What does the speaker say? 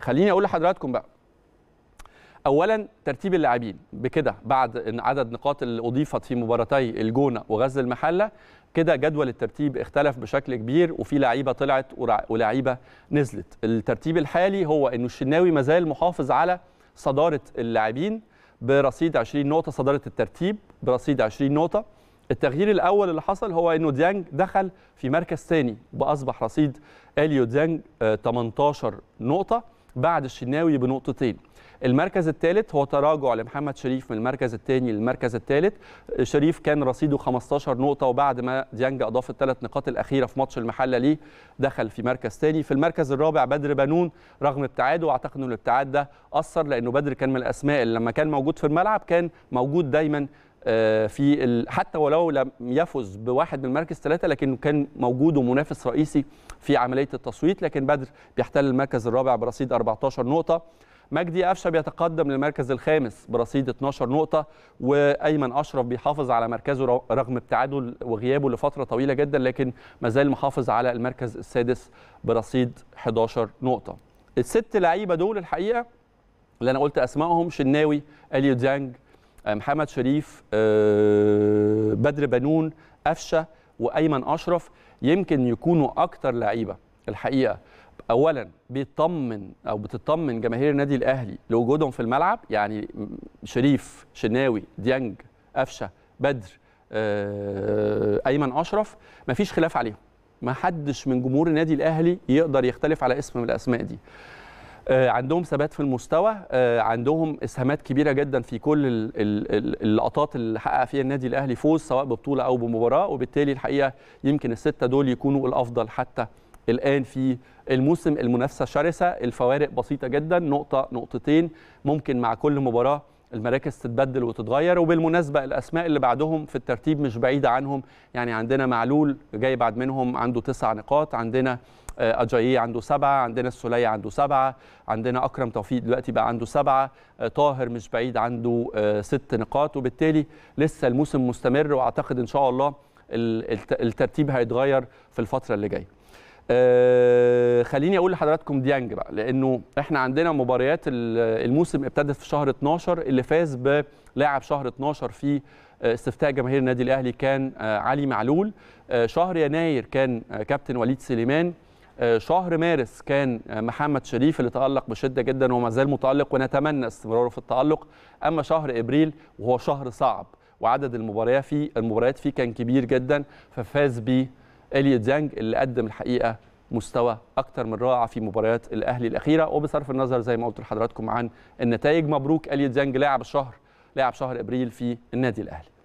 خليني اقول لحضراتكم بقى اولا ترتيب اللاعبين بكده بعد ان عدد نقاط اللي اضيفت في مباراتي الجونه وغزل المحله كده جدول الترتيب اختلف بشكل كبير وفي لعيبه طلعت ولاعيبه نزلت الترتيب الحالي هو انه الشناوي مازال محافظ على صداره اللاعبين برصيد 20 نقطه صداره الترتيب برصيد 20 نقطه التغيير الاول اللي حصل هو انه ديانج دخل في مركز ثاني واصبح رصيد اليو ديانج 18 آه، نقطه بعد الشناوي بنقطتين المركز الثالث هو تراجع لمحمد شريف من المركز الثاني للمركز الثالث شريف كان رصيده 15 نقطه وبعد ما ديانج اضاف الثلاث نقاط الاخيره في ماتش المحله ليه دخل في مركز ثاني في المركز الرابع بدر بنون رغم ابتعاده واعتقد ان الابتعاد ده اثر لانه بدر كان من الاسماء اللي لما كان موجود في الملعب كان موجود دايما آه، في حتى ولو لم يفز بواحد من المركز ثلاثة لكن كان موجود ومنافس رئيسي في عملية التصويت لكن بدر بيحتل المركز الرابع برصيد 14 نقطة مجدي قفشه بيتقدم للمركز الخامس برصيد 12 نقطه وايمن اشرف بيحافظ على مركزه رغم ابتعاده وغيابه لفتره طويله جدا لكن ما زال محافظ على المركز السادس برصيد 11 نقطه. الست لعيبه دول الحقيقه اللي انا قلت اسمائهم شناوي اليو ديانج آه، محمد شريف آه، بدر بنون قفشه وايمن اشرف يمكن يكونوا اكتر لعيبه الحقيقه اولا بيطمن او بتطمن جماهير النادي الاهلي لوجودهم في الملعب يعني شريف شناوي ديانج قفشه بدر آه، ايمن اشرف مفيش خلاف عليهم ما حدش من جمهور النادي الاهلي يقدر يختلف على اسم من الاسماء دي آه، عندهم ثبات في المستوى آه، عندهم اسهامات كبيره جدا في كل اللقطات اللي حقق فيها النادي الاهلي فوز سواء ببطوله او بمباراه وبالتالي الحقيقه يمكن السته دول يكونوا الافضل حتى الان في الموسم المنافسه شرسه الفوارق بسيطه جدا نقطه نقطتين ممكن مع كل مباراه المراكز تتبدل وتتغير وبالمناسبة الأسماء اللي بعدهم في الترتيب مش بعيدة عنهم يعني عندنا معلول جاي بعد منهم عنده تسع نقاط عندنا آه، أجاييه عنده سبعة عندنا السلية عنده سبعة عندنا أكرم توفيق دلوقتي بقى عنده سبعة آه، طاهر مش بعيد عنده آه، ست نقاط وبالتالي لسه الموسم مستمر وأعتقد إن شاء الله الترتيب هيتغير في الفترة اللي جايه آه، خليني اقول لحضراتكم ديانج بقى لانه احنا عندنا مباريات الموسم ابتدت في شهر 12 اللي فاز بلاعب شهر 12 في آه، استفتاء جماهير النادي الاهلي كان آه، علي معلول شهر يناير كان كابتن وليد سليمان شهر مارس كان محمد شريف اللي تألق بشدة جدا وما زال متألق ونتمنى استمراره في التألق أما شهر إبريل وهو شهر صعب وعدد المباريات فيه المباريات فيه كان كبير جدا ففاز به اليوت ديانج اللي قدم الحقيقه مستوى اكتر من رائع في مباريات الاهلي الاخيره وبصرف النظر زي ما قلت لحضراتكم عن النتائج مبروك اليوت ديانج لاعب الشهر لاعب شهر ابريل في النادي الاهلي